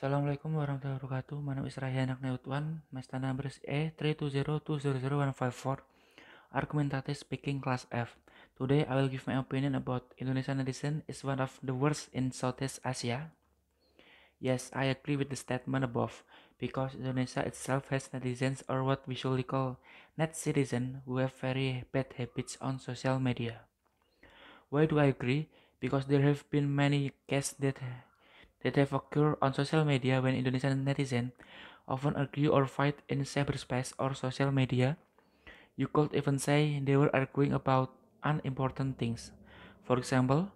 Assalamualaikum warahmatullahi wabarakatuh. My name is Rayhan Akneutwan. My stand number is A320200154. Argumentative speaking class F. Today I will give my opinion about Indonesian medicine is one of the worst in Southeast Asia. Yes, I agree with the statement above because Indonesia itself has netizens or what we usually call net citizen who have very bad habits on social media. Why do I agree? Because there have been many cases that that have occurred on social media when Indonesian netizens often argue or fight in cyberspace or social media. You could even say they were arguing about unimportant things. For example,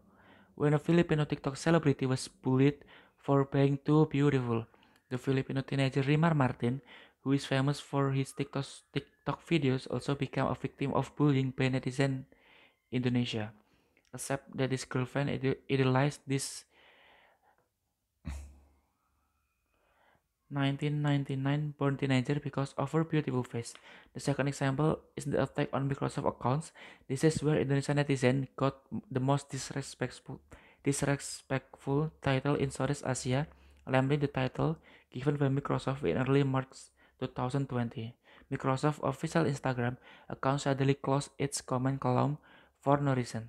when a Filipino TikTok celebrity was bullied for being too beautiful, the Filipino teenager Rimar Martin, who is famous for his TikTok, TikTok videos, also became a victim of bullying by netizens Indonesia, except that his girlfriend idealized this 1999 born teenager because of her beautiful face. The second example is the attack on Microsoft accounts. This is where Indonesian netizen got the most disrespectful disrespectful title in Southeast Asia, lambing the title given by Microsoft in early March 2020. Microsoft official Instagram account suddenly closed its comment column for no reason.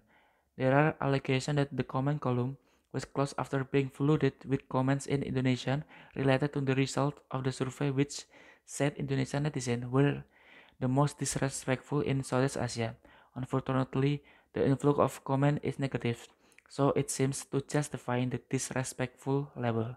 There are allegations that the comment column was closed after being flooded with comments in Indonesian related to the result of the survey which said Indonesian netizens were the most disrespectful in Southeast Asia. Unfortunately, the influx of comment is negative, so it seems to justify the disrespectful level.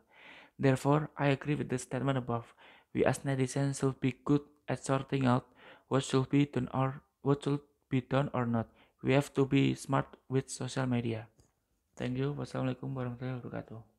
Therefore, I agree with the statement above. We as netizens should be good at sorting out what should be done or what should be done or not. We have to be smart with social media. Thank you. Wassalamualaikum warahmatullahi wabarakatuh.